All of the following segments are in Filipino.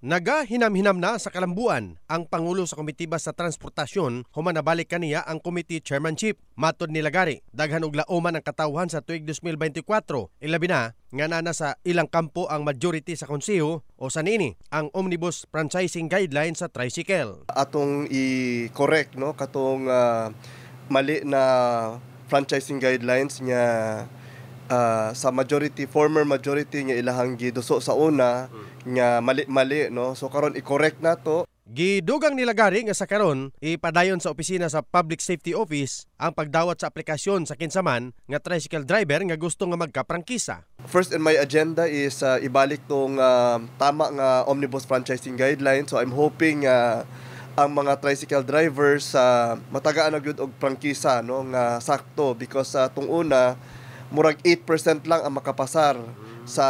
Nagahinam-hinam na sa kalambuan ang Pangulo sa Komitiba sa Transportasyon human nabalik kaniya ang committee chairmanship. Matod ni Lagari, daghan og laoman ang katawhan sa tuig 2024, ilabi na nga na sa ilang kampo ang majority sa konseho o sa nini ang omnibus franchising guideline sa tricycle. Atong i-correct no katong uh, mali na franchising guidelines niya uh, sa majority former majority nga ilahang giduso sa una hmm. nga mali-mali no so karon i-correct na to Gidugang nila gari nga sa karon ipadayon sa opisina sa Public Safety Office ang pagdawat sa aplikasyon sa kinsaman nga tricycle driver nga gusto nga magkaprangkisa. First in my agenda is uh, ibalik tong uh, tama nga omnibus franchising guideline so I'm hoping uh, ang mga tricycle drivers sa uh, matagaan og prangkisa no nga sakto because sa uh, tung una murag 8% lang ang makapasar sa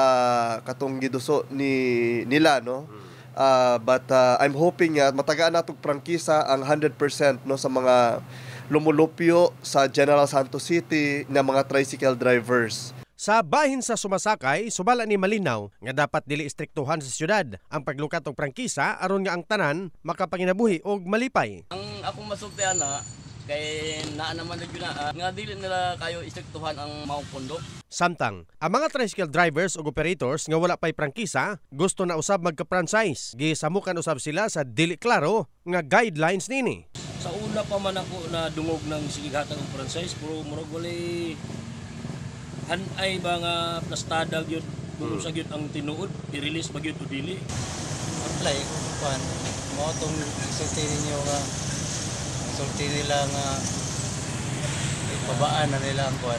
katong giduso ni nila no uh, but uh, I'm hoping nga uh, matagaan natog prangkisa ang 100% no sa mga lumulupyo sa General Santos City na mga tricycle drivers. Sa bahin sa sumasakay, subala ni malinaw nga dapat dili istriktuhan sa syudad ang paglukat og prangkisa aron nga ang tanan makapanginabuhi og malipay. Ang akong masubtian ana, kay naa naman na na uh, nga dili nila kayo isaktuhan ang maong pondo. Samtang, ang mga tricycle drivers o operators nga wala pay prangkisa, gusto na usab magka-franchise. Gisamukan usab sila sa dili klaro nga guidelines nini. Sa una pa man ako na dungog ng sigihatang og franchise, pero murag wali hanay eh, ba nga plastada gyud kung hmm. sa gyud ang tinuod, i-release ba gyud o dili? Apply ko pan mo tong sa ninyo nga uh sulti nila nga ibabaan na nila ang kuan.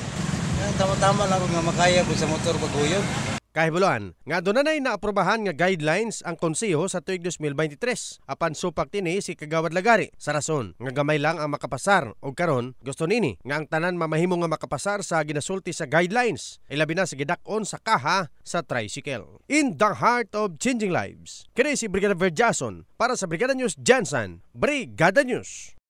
Tama-tama lang nga makaya ko sa motor baguyog. Kahibuluan, nga doon na naaprobahan nga guidelines ang konseho sa tuig 2023 apan supak tini si Kagawad Lagari sa rason nga gamay lang ang makapasar og karon gusto nini nga ang tanan mamahimo nga makapasar sa ginasulti sa guidelines ilabi na sa gidak-on sa kaha sa tricycle. In the heart of changing lives, kini si Brigada Jason para sa Brigada News Jansan, Brigada News.